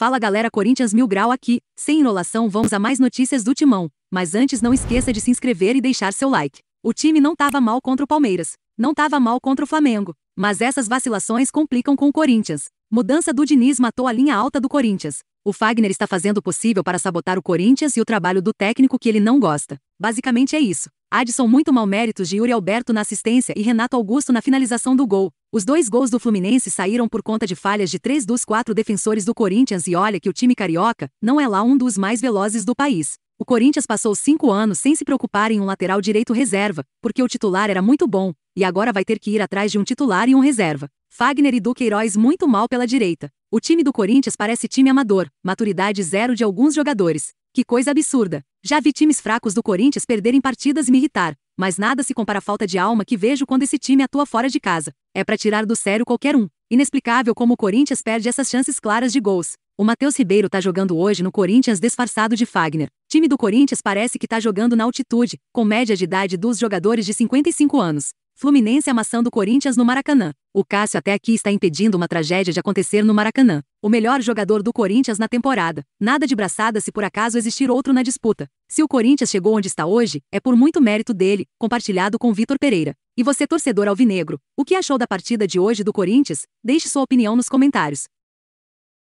Fala galera Corinthians Mil Grau aqui, sem enrolação vamos a mais notícias do Timão, mas antes não esqueça de se inscrever e deixar seu like. O time não tava mal contra o Palmeiras, não tava mal contra o Flamengo, mas essas vacilações complicam com o Corinthians. Mudança do Diniz matou a linha alta do Corinthians. O Fagner está fazendo o possível para sabotar o Corinthians e o trabalho do técnico que ele não gosta. Basicamente é isso. Adson muito mal méritos de Yuri Alberto na assistência e Renato Augusto na finalização do gol, os dois gols do Fluminense saíram por conta de falhas de três dos quatro defensores do Corinthians e olha que o time carioca não é lá um dos mais velozes do país. O Corinthians passou cinco anos sem se preocupar em um lateral direito reserva, porque o titular era muito bom, e agora vai ter que ir atrás de um titular e um reserva. Fagner e Duqueiroz muito mal pela direita. O time do Corinthians parece time amador, maturidade zero de alguns jogadores. Que coisa absurda. Já vi times fracos do Corinthians perderem partidas e me irritar mas nada se compara à falta de alma que vejo quando esse time atua fora de casa. É para tirar do sério qualquer um. Inexplicável como o Corinthians perde essas chances claras de gols. O Matheus Ribeiro tá jogando hoje no Corinthians disfarçado de Fagner. Time do Corinthians parece que tá jogando na altitude, com média de idade dos jogadores de 55 anos. Fluminense amassando Corinthians no Maracanã. O Cássio até aqui está impedindo uma tragédia de acontecer no Maracanã. O melhor jogador do Corinthians na temporada. Nada de braçada se por acaso existir outro na disputa. Se o Corinthians chegou onde está hoje, é por muito mérito dele, compartilhado com Vitor Pereira. E você, torcedor alvinegro, o que achou da partida de hoje do Corinthians? Deixe sua opinião nos comentários.